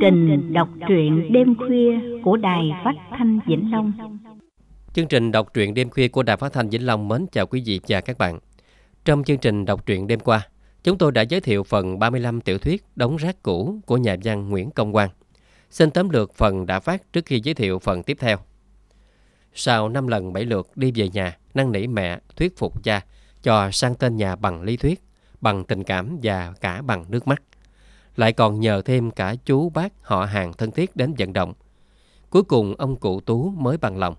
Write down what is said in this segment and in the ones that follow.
trình đọc truyện đêm khuya của Đài Phát Thanh Vĩnh Long. Chương trình đọc truyện đêm khuya của Đài Phát Thanh Vĩnh Long mến chào quý vị và các bạn. Trong chương trình đọc truyện đêm qua, chúng tôi đã giới thiệu phần 35 tiểu thuyết Đống rác cũ của nhà văn Nguyễn Công Quang. Xin tóm lược phần đã phát trước khi giới thiệu phần tiếp theo. Sau 5 lần 7 lượt đi về nhà, năn nỉ mẹ, thuyết phục cha, cho sang tên nhà bằng lý thuyết, bằng tình cảm và cả bằng nước mắt lại còn nhờ thêm cả chú bác họ hàng thân thiết đến vận động. Cuối cùng ông cụ Tú mới bằng lòng.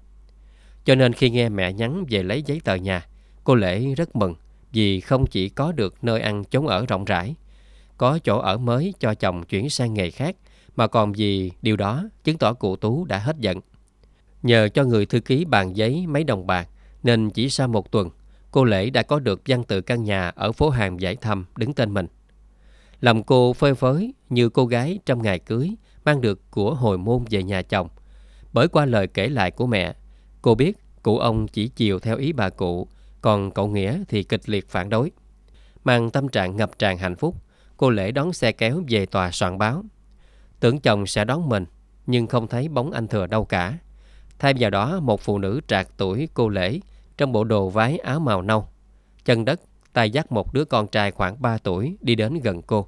Cho nên khi nghe mẹ nhắn về lấy giấy tờ nhà, cô Lễ rất mừng vì không chỉ có được nơi ăn chốn ở rộng rãi, có chỗ ở mới cho chồng chuyển sang nghề khác, mà còn vì điều đó chứng tỏ cụ Tú đã hết giận. Nhờ cho người thư ký bàn giấy mấy đồng bạc, nên chỉ sau một tuần, cô Lễ đã có được văn tự căn nhà ở phố hàng giải thăm đứng tên mình làm cô phơi phới như cô gái trong ngày cưới mang được của hồi môn về nhà chồng. Bởi qua lời kể lại của mẹ, cô biết cụ ông chỉ chiều theo ý bà cụ, còn cậu Nghĩa thì kịch liệt phản đối. Mang tâm trạng ngập tràn hạnh phúc, cô Lễ đón xe kéo về tòa soạn báo. Tưởng chồng sẽ đón mình, nhưng không thấy bóng anh thừa đâu cả. Thay vào đó, một phụ nữ trạc tuổi cô Lễ trong bộ đồ váy áo màu nâu. Chân đất tay dắt một đứa con trai khoảng 3 tuổi đi đến gần cô.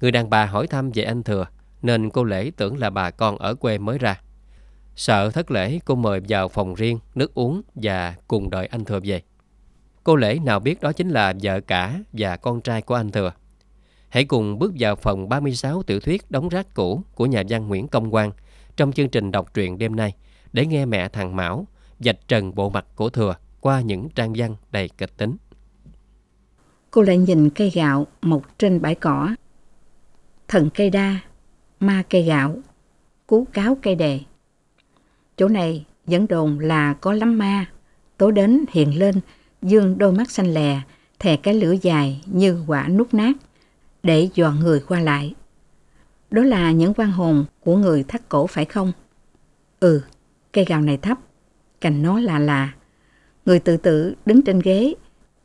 Người đàn bà hỏi thăm về anh Thừa, nên cô lễ tưởng là bà con ở quê mới ra. Sợ thất lễ, cô mời vào phòng riêng, nước uống và cùng đợi anh Thừa về. Cô lễ nào biết đó chính là vợ cả và con trai của anh Thừa. Hãy cùng bước vào phòng 36 tiểu thuyết Đóng rác cũ của nhà văn Nguyễn Công Quang trong chương trình đọc truyện đêm nay để nghe mẹ thằng Mão dạch trần bộ mặt của Thừa qua những trang văn đầy kịch tính cô lại nhìn cây gạo mọc trên bãi cỏ. Thần cây đa, ma cây gạo, cú cáo cây đề. Chỗ này vẫn đồn là có lắm ma, tối đến hiện lên, dương đôi mắt xanh lè, thè cái lửa dài như quả nút nát, để dò người qua lại. Đó là những quan hồn của người thắt cổ phải không? Ừ, cây gạo này thấp, cành nó là là. Người tự tử đứng trên ghế,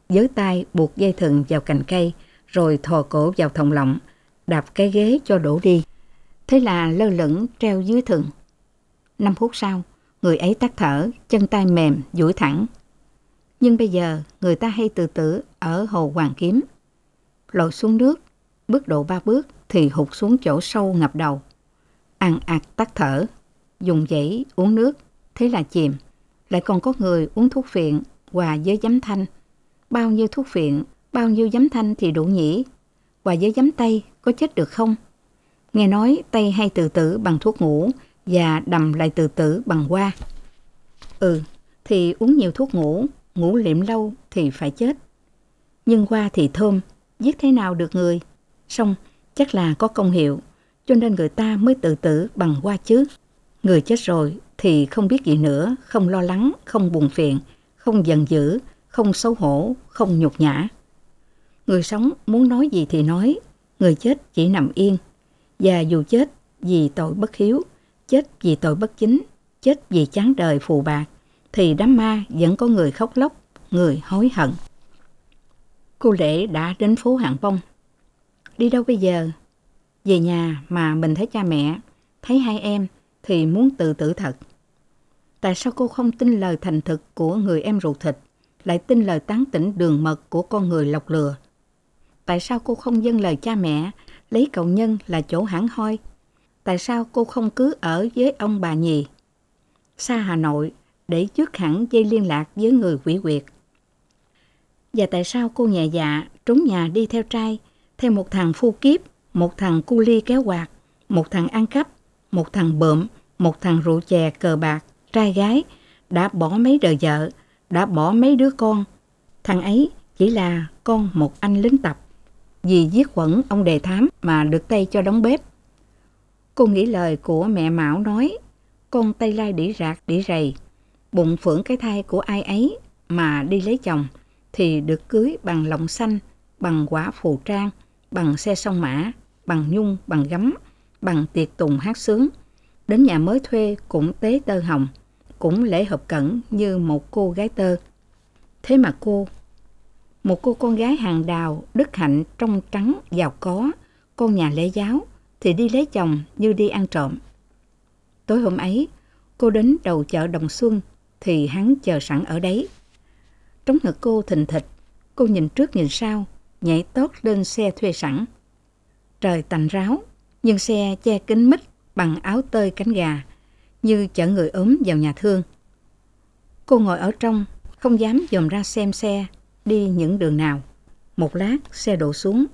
với tay buộc dây thừng vào cành cây, rồi thò cổ vào thòng lọng, đạp cái ghế cho đổ đi. Thế là lơ lửng treo dưới thừng. Năm phút sau, người ấy tắt thở, chân tay mềm, duỗi thẳng. Nhưng bây giờ, người ta hay từ tử ở hồ Hoàng Kiếm. Lội xuống nước, bước độ ba bước thì hụt xuống chỗ sâu ngập đầu. Ăn ạt tắt thở, dùng dãy uống nước, thế là chìm. Lại còn có người uống thuốc phiện hòa với giấm thanh bao nhiêu thuốc viện, bao nhiêu giấm thanh thì đủ nhỉ? Và với giấm tây có chết được không? Nghe nói tây hay tự tử bằng thuốc ngủ và đầm lại tự tử bằng hoa. Ừ, thì uống nhiều thuốc ngủ, ngủ liệm lâu thì phải chết. Nhưng hoa thì thơm, giết thế nào được người? Xong, chắc là có công hiệu, cho nên người ta mới tự tử bằng hoa chứ. Người chết rồi thì không biết gì nữa, không lo lắng, không buồn phiền, không giận dữ, không xấu hổ, không nhục nhã. Người sống muốn nói gì thì nói, người chết chỉ nằm yên. Và dù chết vì tội bất hiếu, chết vì tội bất chính, chết vì chán đời phù bạc, thì đám ma vẫn có người khóc lóc, người hối hận. Cô Lễ đã đến phố Hạng Bông. Đi đâu bây giờ? Về nhà mà mình thấy cha mẹ, thấy hai em thì muốn tự tử thật. Tại sao cô không tin lời thành thực của người em ruột thịt? lại tin lời tán tỉnh đường mật của con người lọc lừa. Tại sao cô không dâng lời cha mẹ, lấy cậu nhân là chỗ hãng hoi? Tại sao cô không cứ ở với ông bà nhì? Xa Hà Nội, để trước hẳn dây liên lạc với người quỷ quyệt. Và tại sao cô nhẹ dạ trốn nhà đi theo trai, theo một thằng phu kiếp, một thằng cu ly kéo quạt, một thằng ăn cắp, một thằng bợm, một thằng rượu chè cờ bạc, trai gái, đã bỏ mấy đời vợ, đã bỏ mấy đứa con. Thằng ấy chỉ là con một anh lính tập. Vì giết quẩn ông đề thám mà được Tây cho đóng bếp. Cô nghĩ lời của mẹ Mão nói, con Tây Lai đỉ rạc đỉ rầy, bụng phưởng cái thai của ai ấy mà đi lấy chồng thì được cưới bằng lọng xanh, bằng quả phù trang, bằng xe sông mã, bằng nhung, bằng gấm, bằng tiệc tùng hát sướng. Đến nhà mới thuê cũng tế tơ hồng cũng lễ hợp cẩn như một cô gái tơ. Thế mà cô, một cô con gái hàng đào, đức hạnh, trong trắng, giàu có, con nhà lễ giáo, thì đi lấy chồng như đi ăn trộm. Tối hôm ấy, cô đến đầu chợ Đồng Xuân thì hắn chờ sẵn ở đấy. Trong ngực cô thình thịch, cô nhìn trước nhìn sau, nhảy tốt lên xe thuê sẵn. Trời tạnh ráo, nhưng xe che kính mít bằng áo tơi cánh gà, như chở người ốm vào nhà thương. Cô ngồi ở trong, không dám dòm ra xem xe, đi những đường nào. Một lát xe đổ xuống,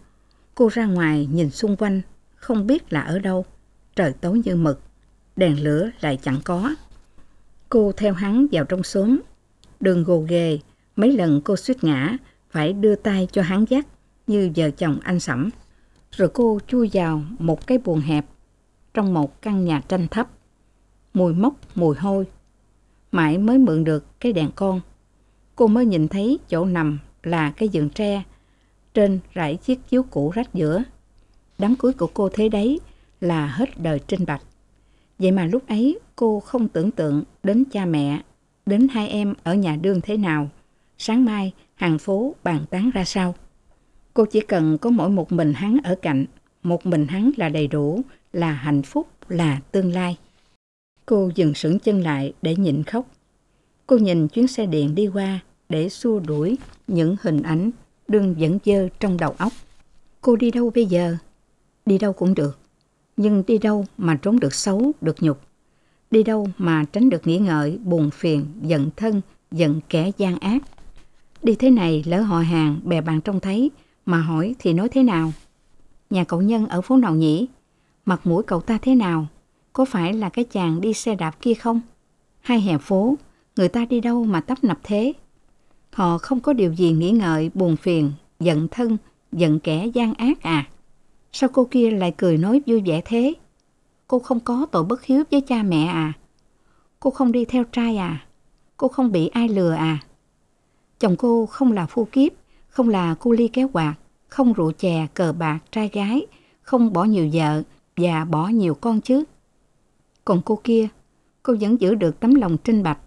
cô ra ngoài nhìn xung quanh, không biết là ở đâu. Trời tối như mực, đèn lửa lại chẳng có. Cô theo hắn vào trong xóm, đường gồ ghề, mấy lần cô suýt ngã, phải đưa tay cho hắn dắt như vợ chồng anh sẩm. Rồi cô chui vào một cái buồng hẹp trong một căn nhà tranh thấp mùi mốc, mùi hôi. Mãi mới mượn được cái đèn con. Cô mới nhìn thấy chỗ nằm là cái giường tre, trên rải chiếc chiếu cũ rách giữa. Đám cưới của cô thế đấy là hết đời trinh bạch. Vậy mà lúc ấy cô không tưởng tượng đến cha mẹ, đến hai em ở nhà đương thế nào. Sáng mai, hàng phố bàn tán ra sao. Cô chỉ cần có mỗi một mình hắn ở cạnh, một mình hắn là đầy đủ, là hạnh phúc, là tương lai. Cô dừng sững chân lại để nhịn khóc. Cô nhìn chuyến xe điện đi qua để xua đuổi những hình ảnh đương dẫn dơ trong đầu óc. Cô đi đâu bây giờ? Đi đâu cũng được. Nhưng đi đâu mà trốn được xấu, được nhục. Đi đâu mà tránh được nghĩ ngợi, buồn phiền, giận thân, giận kẻ gian ác. Đi thế này lỡ họ hàng, bè bạn trông thấy, mà hỏi thì nói thế nào? Nhà cậu nhân ở phố nào nhỉ? Mặt mũi cậu ta thế nào? Có phải là cái chàng đi xe đạp kia không? Hai hè phố, người ta đi đâu mà tấp nập thế? Họ không có điều gì nghĩ ngợi, buồn phiền, giận thân, giận kẻ gian ác à? Sao cô kia lại cười nói vui vẻ thế? Cô không có tội bất hiếu với cha mẹ à? Cô không đi theo trai à? Cô không bị ai lừa à? Chồng cô không là phu kiếp, không là cu ly kéo quạt, không rượu chè, cờ bạc, trai gái, không bỏ nhiều vợ và bỏ nhiều con chứ. Còn cô kia, cô vẫn giữ được tấm lòng trinh bạch.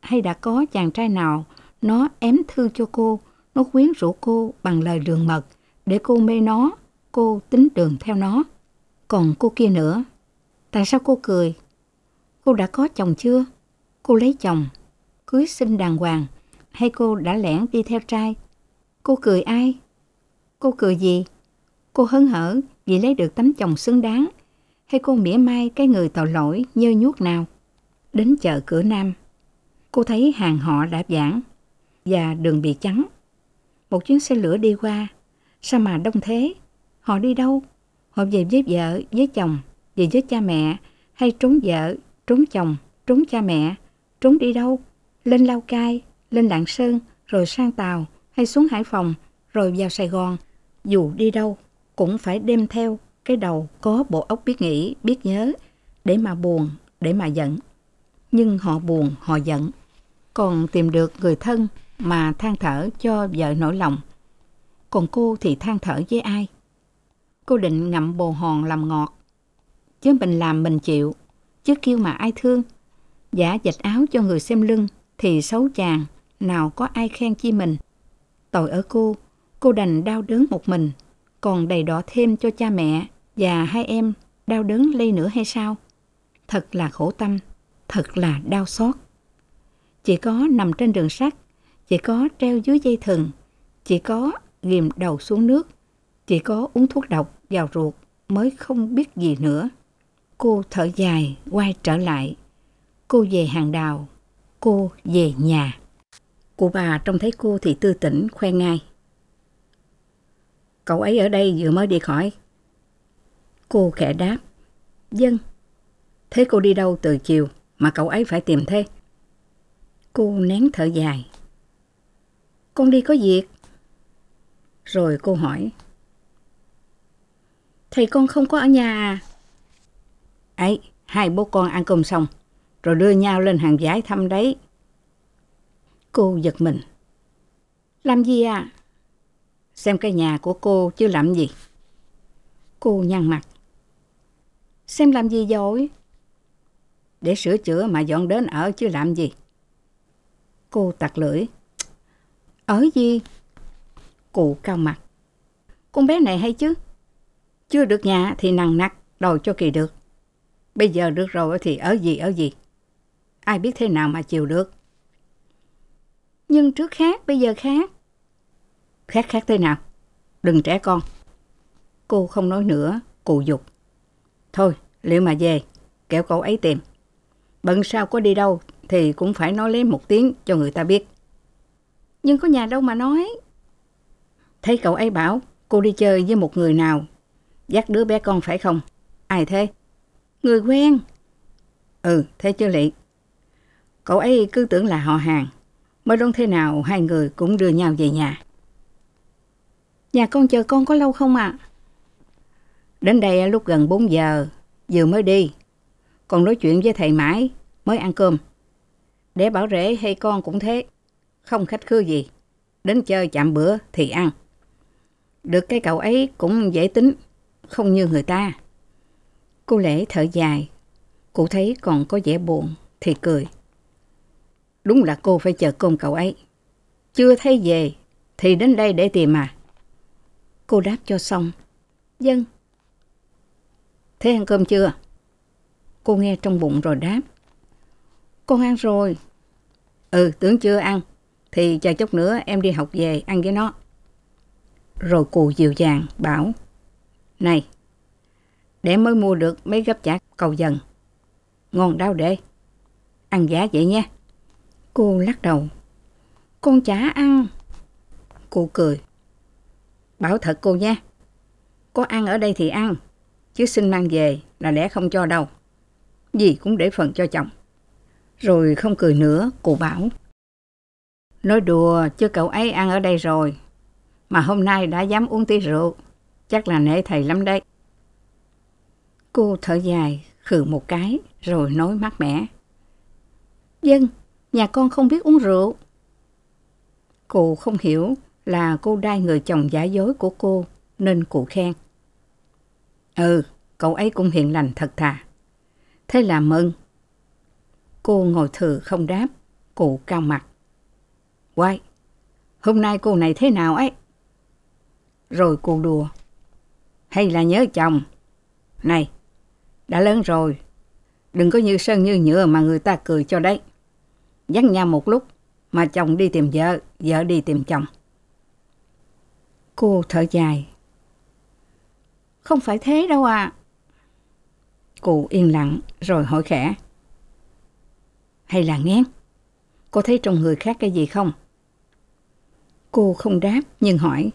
Hay đã có chàng trai nào nó ém thư cho cô, nó khuyến rũ cô bằng lời đường mật, để cô mê nó, cô tính đường theo nó. Còn cô kia nữa, tại sao cô cười? Cô đã có chồng chưa? Cô lấy chồng, cưới xin đàng hoàng, hay cô đã lẻn đi theo trai? Cô cười ai? Cô cười gì? Cô hấn hở vì lấy được tấm chồng xứng đáng hay cô mỉa mai cái người tàu lỗi nhơ nhuốc nào. Đến chợ cửa Nam, cô thấy hàng họ đã giãn và đường bị trắng. Một chuyến xe lửa đi qua, sao mà đông thế? Họ đi đâu? Họ về với vợ, với chồng, về với cha mẹ, hay trốn vợ, trốn chồng, trốn cha mẹ, trốn đi đâu? Lên Lao Cai, lên Lạng Sơn, rồi sang Tàu, hay xuống Hải Phòng, rồi vào Sài Gòn. Dù đi đâu, cũng phải đem theo cái đầu có bộ óc biết nghĩ, biết nhớ, để mà buồn, để mà giận. Nhưng họ buồn, họ giận. Còn tìm được người thân mà than thở cho vợ nổi lòng. Còn cô thì than thở với ai? Cô định ngậm bồ hòn làm ngọt. Chứ mình làm mình chịu, chứ kêu mà ai thương. Giả dịch áo cho người xem lưng thì xấu chàng, nào có ai khen chi mình. Tội ở cô, cô đành đau đớn một mình, còn đầy đỏ thêm cho cha mẹ và hai em đau đớn ly nữa hay sao? Thật là khổ tâm, thật là đau xót. Chỉ có nằm trên đường sắt, chỉ có treo dưới dây thừng, chỉ có ghìm đầu xuống nước, chỉ có uống thuốc độc vào ruột mới không biết gì nữa. Cô thở dài, quay trở lại. Cô về hàng đào, cô về nhà. Cụ bà trông thấy cô thì tư tỉnh khoe ngay. Cậu ấy ở đây vừa mới đi khỏi, Cô khẽ đáp. Dân. Vâng. Thế cô đi đâu từ chiều mà cậu ấy phải tìm thế? Cô nén thở dài. Con đi có việc. Rồi cô hỏi. Thầy con không có ở nhà à? Ấy, hai bố con ăn cơm xong, rồi đưa nhau lên hàng giái thăm đấy. Cô giật mình. Làm gì à? Xem cái nhà của cô chứ làm gì. Cô nhăn mặt. Xem làm gì rồi? Để sửa chữa mà dọn đến ở chứ làm gì? Cô tặc lưỡi. Ở gì? Cụ cao mặt. Con bé này hay chứ? Chưa được nhà thì nằng nặc, đòi cho kỳ được. Bây giờ được rồi thì ở gì ở gì? Ai biết thế nào mà chịu được? Nhưng trước khác, bây giờ khác. Khác khác thế nào? Đừng trẻ con. Cô không nói nữa, cụ dục. Thôi, liệu mà về, kéo cậu ấy tìm. Bận sao có đi đâu thì cũng phải nói lấy một tiếng cho người ta biết. Nhưng có nhà đâu mà nói. Thấy cậu ấy bảo cô đi chơi với một người nào. Dắt đứa bé con phải không? Ai thế? Người quen. Ừ, thế chứ lị. Cậu ấy cứ tưởng là họ hàng. Mới đúng thế nào hai người cũng đưa nhau về nhà. Nhà con chờ con có lâu không ạ? À? Đến đây lúc gần 4 giờ, vừa mới đi. Còn nói chuyện với thầy mãi, mới ăn cơm. Để bảo rể hay con cũng thế, không khách khứa gì. Đến chơi chạm bữa thì ăn. Được cái cậu ấy cũng dễ tính, không như người ta. Cô Lễ thở dài, cụ thấy còn có vẻ buồn thì cười. Đúng là cô phải chờ cơm cậu ấy. Chưa thấy về thì đến đây để tìm mà. Cô đáp cho xong. Dân, Thế ăn cơm chưa? Cô nghe trong bụng rồi đáp. Con ăn rồi. Ừ, tưởng chưa ăn. Thì chờ chút nữa em đi học về ăn với nó. Rồi cụ dịu dàng bảo. Này, để mới mua được mấy gấp chả cầu dần. Ngon đau để. Ăn giá vậy nha. Cô lắc đầu. Con chả ăn. Cô cười. Bảo thật cô nha. Có ăn ở đây thì ăn chứ sinh mang về là lẽ không cho đâu. gì cũng để phần cho chồng. Rồi không cười nữa, cô bảo. Nói đùa, chứ cậu ấy ăn ở đây rồi. Mà hôm nay đã dám uống tí rượu, chắc là nể thầy lắm đấy. Cô thở dài, khừ một cái, rồi nói mát mẻ. Dân, nhà con không biết uống rượu. Cô không hiểu là cô đai người chồng giả dối của cô, nên cụ khen. Ừ, cậu ấy cũng hiền lành thật thà. Thế là mừng. Cô ngồi thử không đáp, cụ cao mặt. Quay, hôm nay cô này thế nào ấy? Rồi cô đùa. Hay là nhớ chồng? Này, đã lớn rồi, đừng có như sơn như nhựa mà người ta cười cho đấy. Dắt nhau một lúc, mà chồng đi tìm vợ, vợ đi tìm chồng. Cô thở dài, không phải thế đâu à. Cụ yên lặng rồi hỏi khẽ. Hay là nghe? Cô thấy trong người khác cái gì không? Cô không đáp nhưng hỏi.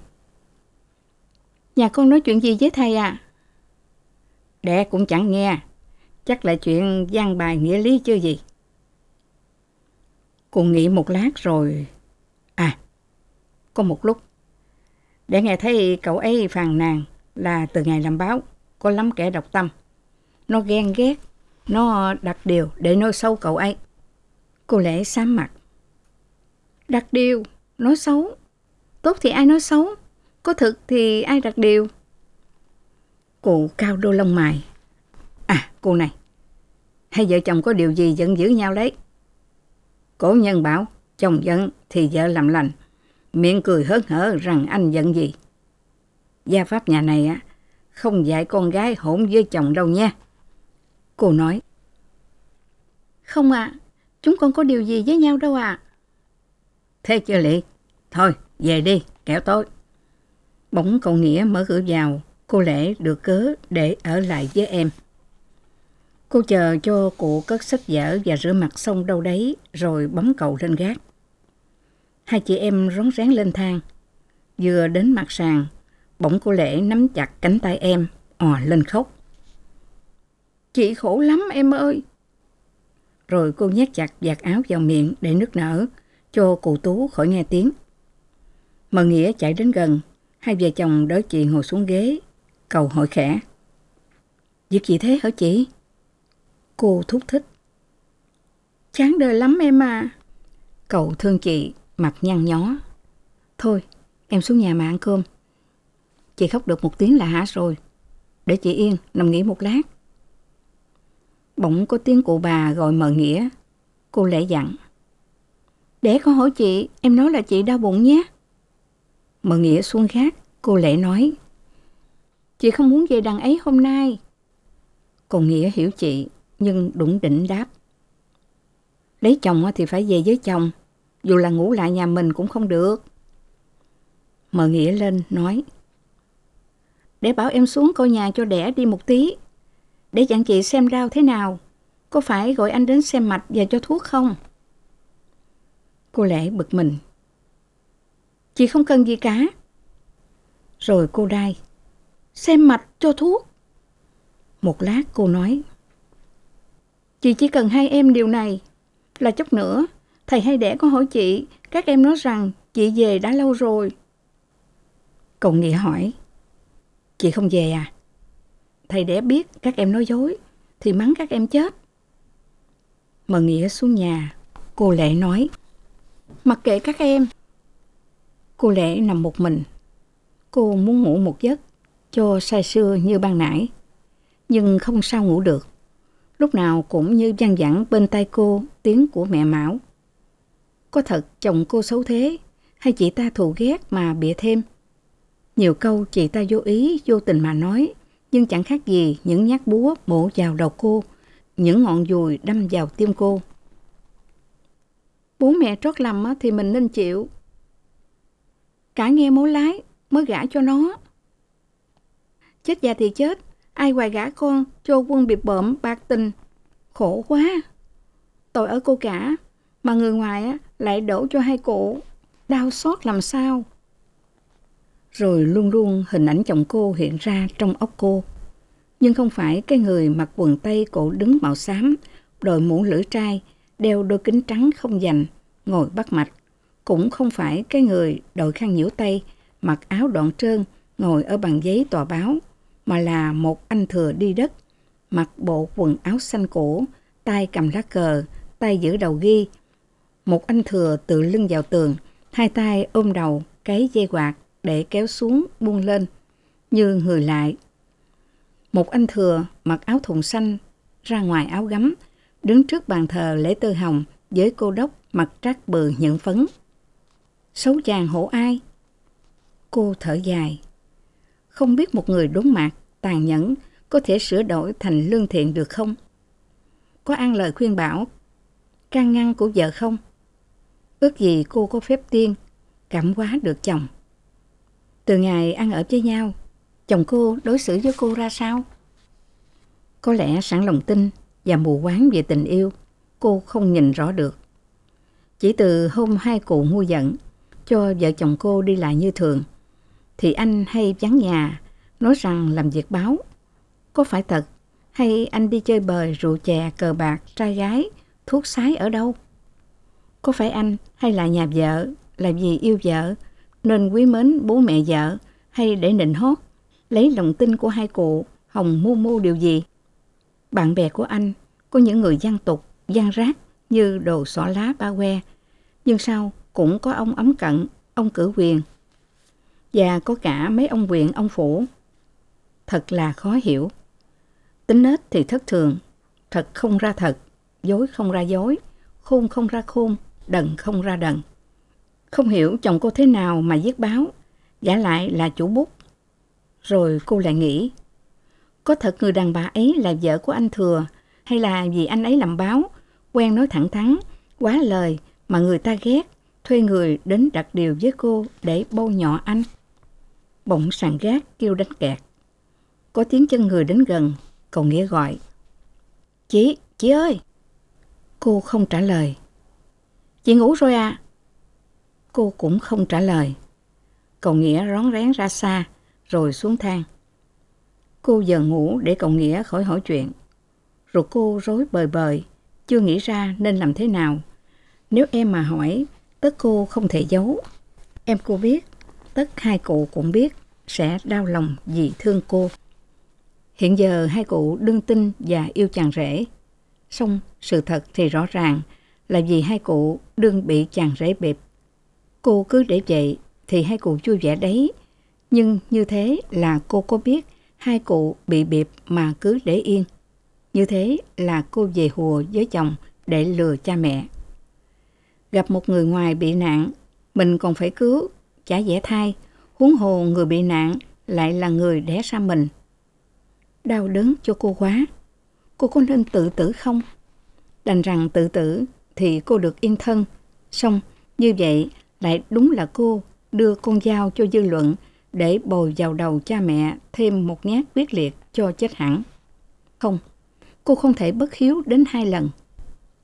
Nhà con nói chuyện gì với thầy à? Đẻ cũng chẳng nghe. Chắc là chuyện gian bài nghĩa lý chưa gì. Cô nghĩ một lát rồi... À, có một lúc. Để nghe thấy cậu ấy phàn nàn là từ ngày làm báo có lắm kẻ độc tâm. Nó ghen ghét, nó đặt điều để nói xấu cậu ấy. Cô lẽ xám mặt. Đặt điều, nói xấu. Tốt thì ai nói xấu, có thực thì ai đặt điều. Cụ cao đô lông mày. À, cô này, hai vợ chồng có điều gì giận dữ nhau đấy? Cổ nhân bảo, chồng giận thì vợ làm lành. Miệng cười hớn hở rằng anh giận gì gia pháp nhà này á không dạy con gái hỗn với chồng đâu nha. Cô nói. Không ạ, à, chúng con có điều gì với nhau đâu ạ. À. Thế chưa Lị? Thôi, về đi, kẻo tối. Bỗng cậu Nghĩa mở cửa vào, cô Lễ được cớ để ở lại với em. Cô chờ cho cụ cất sách vở và rửa mặt xong đâu đấy, rồi bấm cầu lên gác. Hai chị em rón rén lên thang. Vừa đến mặt sàn, Bỗng cô Lệ nắm chặt cánh tay em, ò lên khóc. Chị khổ lắm em ơi. Rồi cô nhét chặt vạt áo vào miệng để nước nở, cho cụ Tú khỏi nghe tiếng. Mờ Nghĩa chạy đến gần, hai vợ chồng đỡ chị ngồi xuống ghế, cầu hỏi khẽ. Việc gì thế hả chị? Cô thúc thích. Chán đời lắm em à. Cậu thương chị, mặt nhăn nhó. Thôi, em xuống nhà mà ăn cơm. Chị khóc được một tiếng là hả rồi. Để chị Yên nằm nghỉ một lát. Bỗng có tiếng cụ bà gọi mờ nghĩa. Cô lễ dặn. Để con hỏi chị, em nói là chị đau bụng nhé. Mờ nghĩa xuống khác, cô lễ nói. Chị không muốn về đằng ấy hôm nay. cô nghĩa hiểu chị, nhưng đủng đỉnh đáp. Lấy chồng thì phải về với chồng, dù là ngủ lại nhà mình cũng không được. Mờ nghĩa lên nói để bảo em xuống coi nhà cho đẻ đi một tí, để dặn chị xem rau thế nào. Có phải gọi anh đến xem mạch và cho thuốc không? Cô Lệ bực mình. Chị không cần gì cả. Rồi cô đai. Xem mạch cho thuốc. Một lát cô nói. Chị chỉ cần hai em điều này. Là chốc nữa, thầy hay đẻ có hỏi chị, các em nói rằng chị về đã lâu rồi. Cậu Nghĩa hỏi. Chị không về à? Thầy đẻ biết các em nói dối thì mắng các em chết. Mợ Nghĩa xuống nhà, cô Lệ nói. Mặc kệ các em. Cô Lệ nằm một mình. Cô muốn ngủ một giấc cho say sưa như ban nãy. Nhưng không sao ngủ được. Lúc nào cũng như văng vẳng bên tay cô tiếng của mẹ Mão. Có thật chồng cô xấu thế hay chị ta thù ghét mà bịa thêm? Nhiều câu chị ta vô ý, vô tình mà nói, nhưng chẳng khác gì những nhát búa bổ vào đầu cô, những ngọn dùi đâm vào tim cô. Bố mẹ trót lầm thì mình nên chịu. Cả nghe mối lái mới gả cho nó. Chết già thì chết, ai hoài gả con cho quân bị bợm bạc tình. Khổ quá. Tội ở cô cả, mà người ngoài lại đổ cho hai cụ. Đau xót làm sao? rồi luôn luôn hình ảnh chồng cô hiện ra trong óc cô. Nhưng không phải cái người mặc quần tây cổ đứng màu xám, đội mũ lưỡi trai, đeo đôi kính trắng không dành, ngồi bắt mạch. Cũng không phải cái người đội khăn nhiễu tay, mặc áo đoạn trơn, ngồi ở bàn giấy tòa báo, mà là một anh thừa đi đất, mặc bộ quần áo xanh cổ, tay cầm lá cờ, tay giữ đầu ghi. Một anh thừa tự lưng vào tường, hai tay ôm đầu, cái dây quạt, để kéo xuống buông lên, như người lại. Một anh thừa mặc áo thùng xanh, ra ngoài áo gấm, đứng trước bàn thờ lễ tư hồng với cô đốc mặt trác bừ nhận phấn. Xấu chàng hổ ai? Cô thở dài. Không biết một người đốn mạc, tàn nhẫn, có thể sửa đổi thành lương thiện được không? Có ăn lời khuyên bảo, can ngăn của vợ không? Ước gì cô có phép tiên, cảm hóa được chồng. Từ ngày ăn ở với nhau, chồng cô đối xử với cô ra sao? Có lẽ sẵn lòng tin và mù quáng về tình yêu, cô không nhìn rõ được. Chỉ từ hôm hai cụ ngu giận, cho vợ chồng cô đi lại như thường, thì anh hay vắng nhà, nói rằng làm việc báo. Có phải thật, hay anh đi chơi bời, rượu chè, cờ bạc, trai gái, thuốc sái ở đâu? Có phải anh hay là nhà vợ, là vì yêu vợ, nên quý mến bố mẹ vợ hay để nịnh hót, lấy lòng tin của hai cụ, Hồng mưu mưu điều gì. Bạn bè của anh có những người gian tục, gian rác như đồ xỏ lá ba que, nhưng sau cũng có ông ấm cận, ông cử quyền, và có cả mấy ông quyền, ông phủ. Thật là khó hiểu. Tính nết thì thất thường, thật không ra thật, dối không ra dối, khôn không ra khôn, đần không ra đần. Không hiểu chồng cô thế nào mà viết báo, giả lại là chủ bút. Rồi cô lại nghĩ, có thật người đàn bà ấy là vợ của anh Thừa hay là vì anh ấy làm báo, quen nói thẳng thắn, quá lời mà người ta ghét, thuê người đến đặt điều với cô để bôi nhỏ anh. Bỗng sàn gác kêu đánh kẹt. Có tiếng chân người đến gần, cậu Nghĩa gọi. Chị, chị ơi! Cô không trả lời. Chị ngủ rồi à? Cô cũng không trả lời. Cậu Nghĩa rón rén ra xa, rồi xuống thang. Cô giờ ngủ để cậu Nghĩa khỏi hỏi chuyện. Rồi cô rối bời bời, chưa nghĩ ra nên làm thế nào. Nếu em mà hỏi, tất cô không thể giấu. Em cô biết, tất hai cụ cũng biết sẽ đau lòng vì thương cô. Hiện giờ hai cụ đương tin và yêu chàng rể. song sự thật thì rõ ràng là vì hai cụ đương bị chàng rể bịp Cô cứ để vậy thì hai cụ vui vẻ đấy. Nhưng như thế là cô có biết hai cụ bị biệp mà cứ để yên. Như thế là cô về hùa với chồng để lừa cha mẹ. Gặp một người ngoài bị nạn, mình còn phải cứu, chả dễ thai huống hồ người bị nạn lại là người đẻ ra mình. Đau đớn cho cô quá. Cô có nên tự tử không? Đành rằng tự tử thì cô được yên thân. Xong, như vậy lại đúng là cô đưa con dao cho dư luận để bồi vào đầu cha mẹ thêm một nhát quyết liệt cho chết hẳn. Không, cô không thể bất hiếu đến hai lần.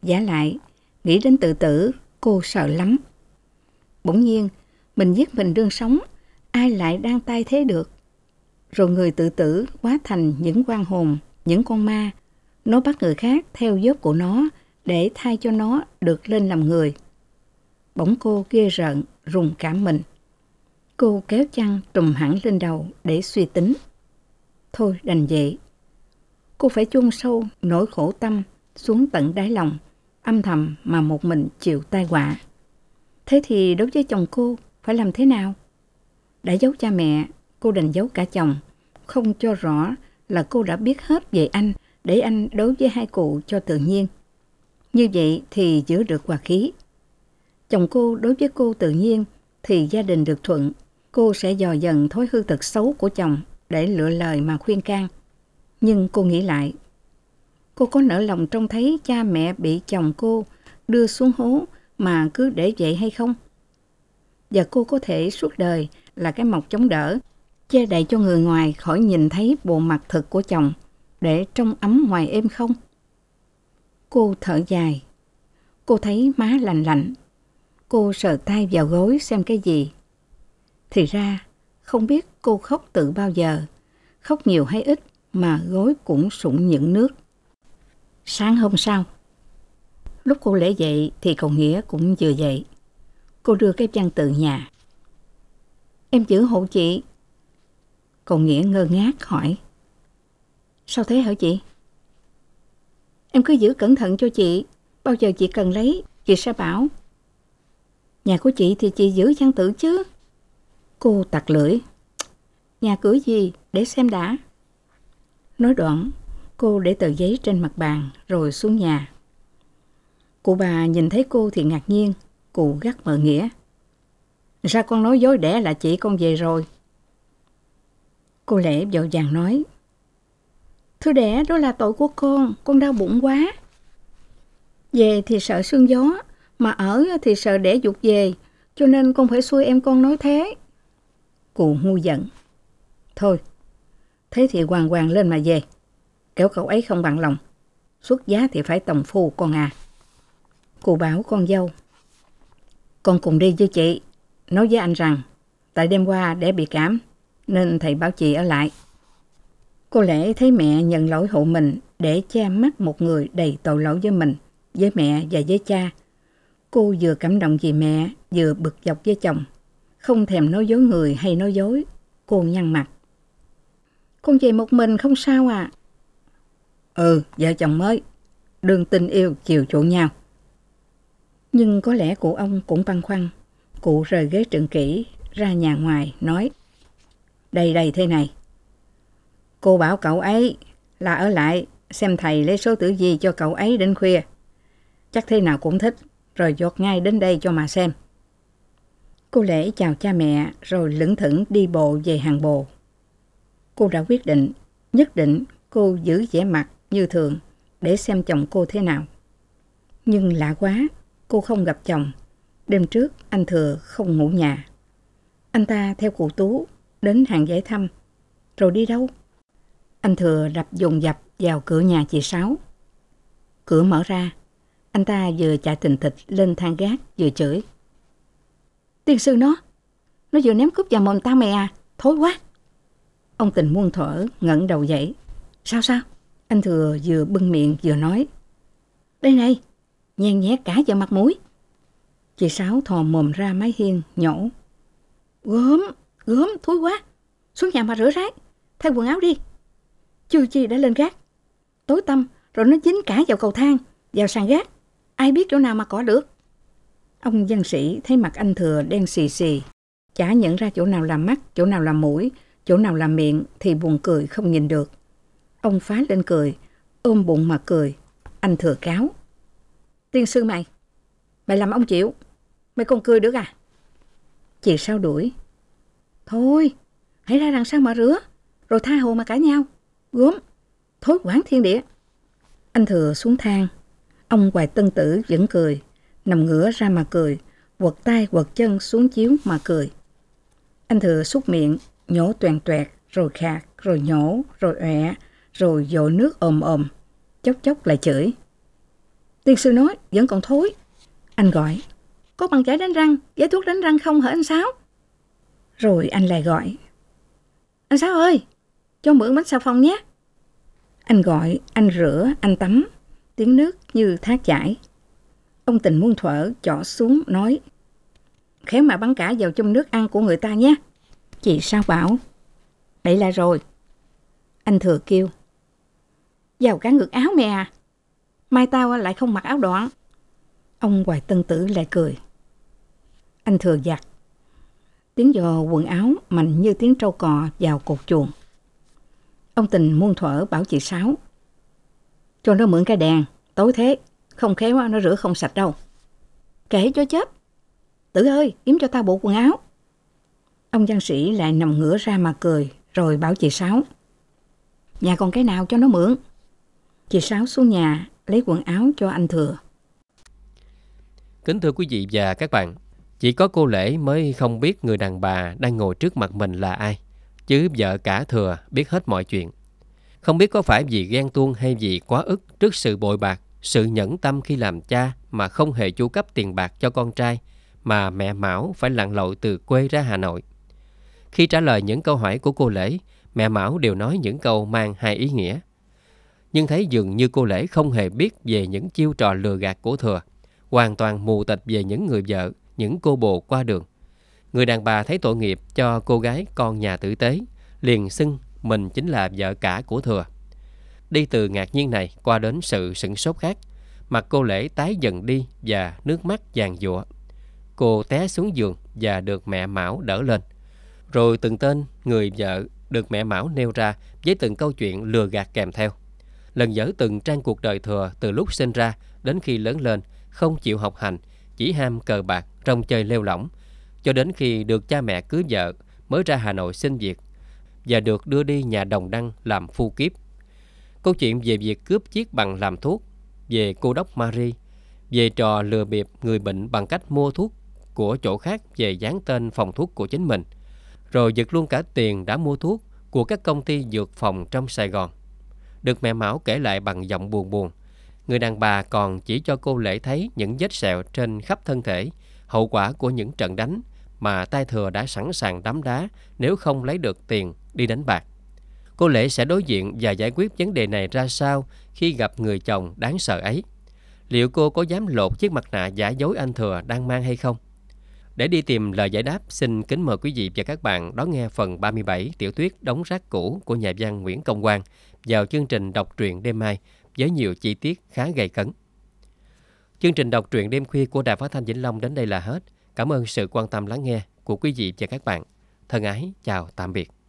Giả lại, nghĩ đến tự tử, cô sợ lắm. Bỗng nhiên, mình giết mình đương sống, ai lại đang tay thế được. Rồi người tự tử quá thành những quan hồn, những con ma. Nó bắt người khác theo dớp của nó để thay cho nó được lên làm người bỗng cô ghê rợn, rùng cả mình. Cô kéo chăn trùm hẳn lên đầu để suy tính. Thôi đành vậy. Cô phải chôn sâu nỗi khổ tâm xuống tận đáy lòng, âm thầm mà một mình chịu tai họa. Thế thì đối với chồng cô phải làm thế nào? Đã giấu cha mẹ, cô đành giấu cả chồng, không cho rõ là cô đã biết hết về anh để anh đối với hai cụ cho tự nhiên. Như vậy thì giữ được hòa khí. Chồng cô đối với cô tự nhiên thì gia đình được thuận. Cô sẽ dò dần thói hư tật xấu của chồng để lựa lời mà khuyên can. Nhưng cô nghĩ lại, cô có nỡ lòng trông thấy cha mẹ bị chồng cô đưa xuống hố mà cứ để vậy hay không? Và cô có thể suốt đời là cái mọc chống đỡ, che đậy cho người ngoài khỏi nhìn thấy bộ mặt thực của chồng để trong ấm ngoài êm không? Cô thở dài, cô thấy má lành lạnh, Cô sờ tay vào gối xem cái gì. Thì ra, không biết cô khóc từ bao giờ, khóc nhiều hay ít mà gối cũng sũng những nước. Sáng hôm sau, lúc cô lễ dậy thì cậu Nghĩa cũng vừa dậy. Cô đưa cái chăn từ nhà. Em giữ hộ chị. Cậu Nghĩa ngơ ngác hỏi. Sao thế hả chị? Em cứ giữ cẩn thận cho chị. Bao giờ chị cần lấy, chị sẽ bảo Nhà của chị thì chị giữ chăn tử chứ. Cô tặc lưỡi. Nhà cửa gì để xem đã. Nói đoạn, cô để tờ giấy trên mặt bàn rồi xuống nhà. Cụ bà nhìn thấy cô thì ngạc nhiên, cụ gắt mờ nghĩa. ra con nói dối đẻ là chị con về rồi? Cô lẽ dội vàng nói. Thưa đẻ, đó là tội của con, con đau bụng quá. Về thì sợ sương gió, mà ở thì sợ đẻ dục về, cho nên con phải xui em con nói thế. Cụ ngu giận. Thôi, thế thì hoàng hoàng lên mà về. Kéo cậu ấy không bằng lòng. Xuất giá thì phải tòng phu con à. Cụ bảo con dâu. Con cùng đi với chị. Nói với anh rằng, tại đêm qua để bị cảm, nên thầy bảo chị ở lại. Cô lẽ thấy mẹ nhận lỗi hộ mình để che mắt một người đầy tội lỗi với mình, với mẹ và với cha Cô vừa cảm động vì mẹ, vừa bực dọc với chồng. Không thèm nói dối người hay nói dối, cô nhăn mặt. Con về một mình không sao à? Ừ, vợ chồng mới. Đường tình yêu chiều chuộng nhau. Nhưng có lẽ cụ ông cũng băn khoăn. Cụ rời ghế trượng kỹ, ra nhà ngoài, nói. Đây đây thế này. Cô bảo cậu ấy là ở lại xem thầy lấy số tử vi cho cậu ấy đến khuya. Chắc thế nào cũng thích, rồi dột ngay đến đây cho mà xem. Cô Lễ chào cha mẹ rồi lững thững đi bộ về hàng bồ. Cô đã quyết định, nhất định cô giữ vẻ mặt như thường để xem chồng cô thế nào. Nhưng lạ quá, cô không gặp chồng. Đêm trước anh Thừa không ngủ nhà. Anh ta theo cụ Tú đến hàng giải thăm. Rồi đi đâu? Anh Thừa đập dồn dập vào cửa nhà chị Sáu. Cửa mở ra, anh ta vừa chạy tình thịt lên thang gác vừa chửi. Tiên sư nó, nó vừa ném cúp vào mồm ta mày à, thối quá. Ông tình muôn thở, ngẩng đầu dậy. Sao sao? Anh thừa vừa bưng miệng vừa nói. Đây này, nhan nhé cả vào mặt mũi. Chị Sáu thò mồm ra mái hiên, nhổ. Gớm, gớm, thối quá. Xuống nhà mà rửa rác, thay quần áo đi. Chưa chi đã lên gác. Tối tăm, rồi nó dính cả vào cầu thang, vào sàn gác ai biết chỗ nào mà có được. Ông dân sĩ thấy mặt anh thừa đen xì xì, chả nhận ra chỗ nào là mắt, chỗ nào là mũi, chỗ nào là miệng thì buồn cười không nhìn được. Ông phá lên cười, ôm bụng mà cười. Anh thừa cáo. Tiên sư mày, mày làm ông chịu, mày còn cười được à? Chị sao đuổi. Thôi, hãy ra đằng sau mà rửa, rồi tha hồ mà cãi nhau. Gốm, thối quán thiên địa. Anh thừa xuống thang, Ông Hoài Tân Tử vẫn cười, nằm ngửa ra mà cười, quật tay quật chân xuống chiếu mà cười. Anh thừa xúc miệng, nhổ toàn toẹt, rồi khạc, rồi nhổ, rồi ọe, rồi dội nước ồm ồm, chốc chốc lại chửi. Tiên sư nói, vẫn còn thối. Anh gọi, có bằng chải đánh răng, giấy thuốc đánh răng không hả anh Sáu? Rồi anh lại gọi, anh Sáu ơi, cho mượn bánh xà phòng nhé. Anh gọi, anh rửa, anh tắm, tiếng nước như thác chảy. Ông tình muôn thuở chỏ xuống nói, khéo mà bắn cả vào trong nước ăn của người ta nhé. Chị sao bảo, đấy là rồi. Anh thừa kêu, vào cá ngực áo mẹ à, mai tao lại không mặc áo đoạn. Ông Hoài Tân Tử lại cười. Anh thừa giặt, tiếng giò quần áo mạnh như tiếng trâu cò vào cột chuồng. Ông tình muôn thuở bảo chị Sáu cho nó mượn cái đèn, tối thế, không khéo nó rửa không sạch đâu. Kể cho chết. Tử ơi, kiếm cho tao bộ quần áo. Ông văn sĩ lại nằm ngửa ra mà cười, rồi bảo chị Sáu. Nhà còn cái nào cho nó mượn? Chị Sáu xuống nhà, lấy quần áo cho anh Thừa. Kính thưa quý vị và các bạn, chỉ có cô Lễ mới không biết người đàn bà đang ngồi trước mặt mình là ai, chứ vợ cả Thừa biết hết mọi chuyện. Không biết có phải vì ghen tuông hay vì quá ức trước sự bội bạc, sự nhẫn tâm khi làm cha mà không hề chu cấp tiền bạc cho con trai, mà mẹ Mão phải lặn lội từ quê ra Hà Nội. Khi trả lời những câu hỏi của cô Lễ, mẹ Mão đều nói những câu mang hai ý nghĩa. Nhưng thấy dường như cô Lễ không hề biết về những chiêu trò lừa gạt của Thừa, hoàn toàn mù tịch về những người vợ, những cô bồ qua đường. Người đàn bà thấy tội nghiệp cho cô gái con nhà tử tế, liền xưng mình chính là vợ cả của Thừa. Đi từ ngạc nhiên này qua đến sự sửng sốt khác, mặt cô Lễ tái dần đi và nước mắt vàng dụa. Cô té xuống giường và được mẹ Mão đỡ lên. Rồi từng tên người vợ được mẹ Mão nêu ra với từng câu chuyện lừa gạt kèm theo. Lần dở từng trang cuộc đời thừa từ lúc sinh ra đến khi lớn lên, không chịu học hành, chỉ ham cờ bạc, trong chơi lêu lỏng. Cho đến khi được cha mẹ cưới vợ, mới ra Hà Nội xin việc và được đưa đi nhà đồng đăng làm phu kiếp. Câu chuyện về việc cướp chiếc bằng làm thuốc, về cô đốc Marie, về trò lừa bịp người bệnh bằng cách mua thuốc của chỗ khác về dán tên phòng thuốc của chính mình, rồi giật luôn cả tiền đã mua thuốc của các công ty dược phòng trong Sài Gòn. Được mẹ Mão kể lại bằng giọng buồn buồn, người đàn bà còn chỉ cho cô Lễ thấy những vết sẹo trên khắp thân thể, hậu quả của những trận đánh, mà tay thừa đã sẵn sàng đám đá nếu không lấy được tiền đi đánh bạc. Cô lễ sẽ đối diện và giải quyết vấn đề này ra sao khi gặp người chồng đáng sợ ấy? Liệu cô có dám lột chiếc mặt nạ giả dối anh thừa đang mang hay không? Để đi tìm lời giải đáp, xin kính mời quý vị và các bạn đón nghe phần 37 Tiểu thuyết Đóng rác cũ của nhà văn Nguyễn Công Quang vào chương trình đọc truyện đêm mai với nhiều chi tiết khá gay cấn. Chương trình đọc truyện đêm khuya của Đài Phát thanh Vĩnh Long đến đây là hết. Cảm ơn sự quan tâm lắng nghe của quý vị và các bạn. Thân ái, chào tạm biệt.